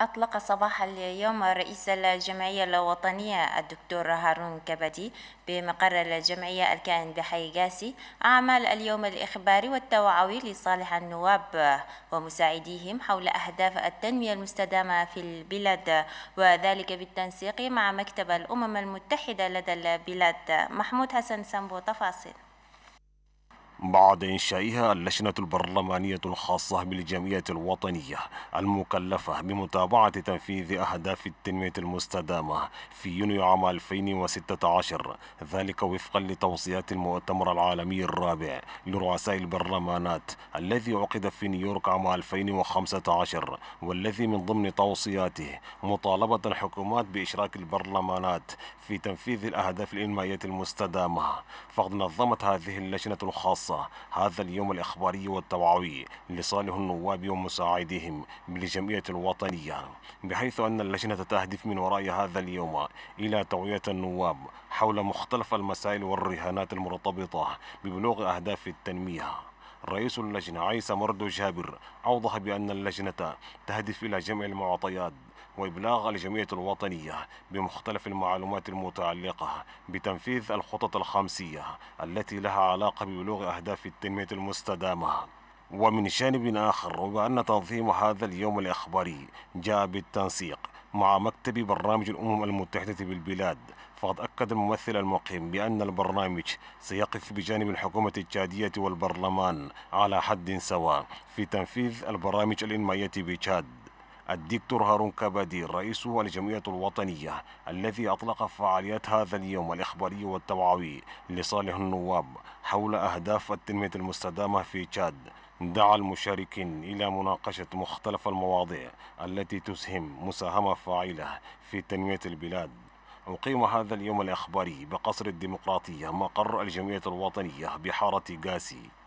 أطلق صباح اليوم رئيس الجمعية الوطنية الدكتور هارون كبدي بمقر الجمعية الكائن بحي قاسي أعمال اليوم الإخباري والتوعوي لصالح النواب ومساعديهم حول أهداف التنمية المستدامة في البلاد وذلك بالتنسيق مع مكتب الأمم المتحدة لدى البلاد محمود حسن سمبو تفاصيل بعد إنشائها اللجنة البرلمانية الخاصة بالجمعية الوطنية المكلفة بمتابعة تنفيذ أهداف التنمية المستدامة في يونيو عام 2016 ذلك وفقا لتوصيات المؤتمر العالمي الرابع لرؤساء البرلمانات الذي عقد في نيويورك عام 2015 والذي من ضمن توصياته مطالبة الحكومات بإشراك البرلمانات في تنفيذ الأهداف الإنمائية المستدامة فقد نظمت هذه اللجنة الخاصة الخاصة هذا اليوم الإخباري والتوعوي لصالح النواب ومساعديهم بالجمعية الوطنية بحيث أن اللجنة تهدف من وراء هذا اليوم إلى توعية النواب حول مختلف المسائل والرهانات المرتبطة ببلوغ أهداف التنمية رئيس اللجنة عيسى مردو جابر أوضح بأن اللجنة تهدف إلى جمع المعطيات وإبلاغ الجمعية الوطنية بمختلف المعلومات المتعلقة بتنفيذ الخطط الخمسية التي لها علاقة ببلوغ أهداف التنمية المستدامة ومن جانب آخر وبأن تنظيم هذا اليوم الإخباري جاء بالتنسيق مع مكتب برنامج الأمم المتحدة بالبلاد فقد أكد الممثل المقيم بأن البرنامج سيقف بجانب الحكومة التشادية والبرلمان على حد سواء في تنفيذ البرامج الإنمائية بتشاد الدكتور هارون كبادي رئيس الجمعية الوطنية الذي أطلق فعاليات هذا اليوم الإخباري والتوعوي لصالح النواب حول أهداف التنمية المستدامة في تشاد دعا المشاركين إلى مناقشة مختلف المواضيع التي تسهم مساهمة فاعلة في تنمية البلاد أقيم هذا اليوم الإخباري بقصر الديمقراطية مقر الجمعية الوطنية بحارة قاسي